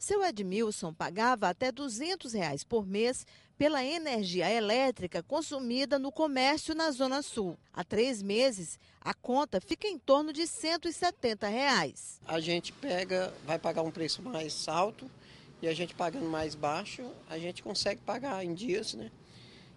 Seu Edmilson pagava até R$ 200 reais por mês pela energia elétrica consumida no comércio na Zona Sul. Há três meses, a conta fica em torno de R$ 170. Reais. A gente pega, vai pagar um preço mais alto e a gente pagando mais baixo, a gente consegue pagar em dias, né?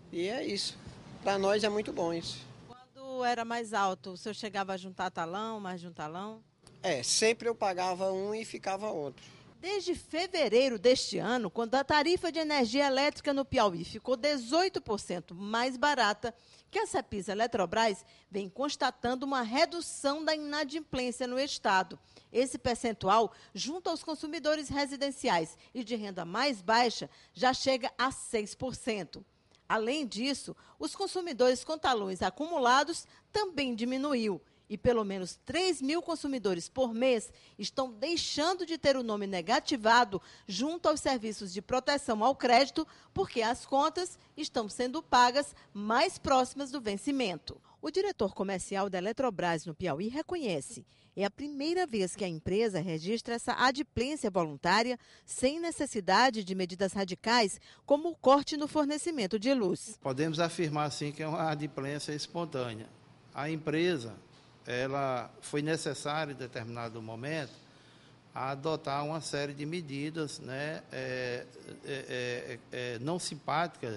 E é isso. Para nós é muito bom isso. Quando era mais alto, o senhor chegava a juntar talão, mais juntalão. É, sempre eu pagava um e ficava outro. Desde fevereiro deste ano, quando a tarifa de energia elétrica no Piauí ficou 18% mais barata, que a CEPISA Eletrobras vem constatando uma redução da inadimplência no Estado. Esse percentual, junto aos consumidores residenciais e de renda mais baixa, já chega a 6%. Além disso, os consumidores com talões acumulados também diminuiu e pelo menos 3 mil consumidores por mês estão deixando de ter o nome negativado junto aos serviços de proteção ao crédito, porque as contas estão sendo pagas mais próximas do vencimento. O diretor comercial da Eletrobras no Piauí reconhece. É a primeira vez que a empresa registra essa adiplência voluntária sem necessidade de medidas radicais, como o corte no fornecimento de luz. Podemos afirmar, sim, que é uma adiplência espontânea. A empresa ela foi necessário em determinado momento adotar uma série de medidas né, é, é, é, não simpáticas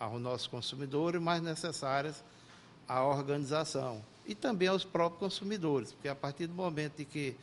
ao nosso consumidor, mas necessárias à organização e também aos próprios consumidores, porque a partir do momento em que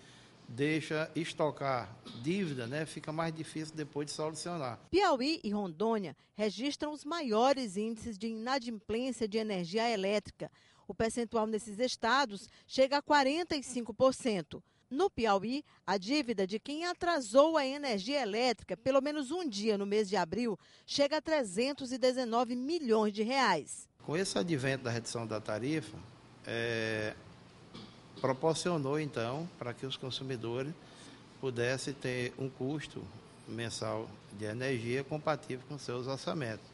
deixa estocar dívida, né, fica mais difícil depois de solucionar. Piauí e Rondônia registram os maiores índices de inadimplência de energia elétrica. O percentual nesses estados chega a 45%. No Piauí, a dívida de quem atrasou a energia elétrica pelo menos um dia no mês de abril chega a 319 milhões de reais. Com esse advento da redução da tarifa, é, proporcionou então para que os consumidores pudessem ter um custo mensal de energia compatível com seus orçamentos.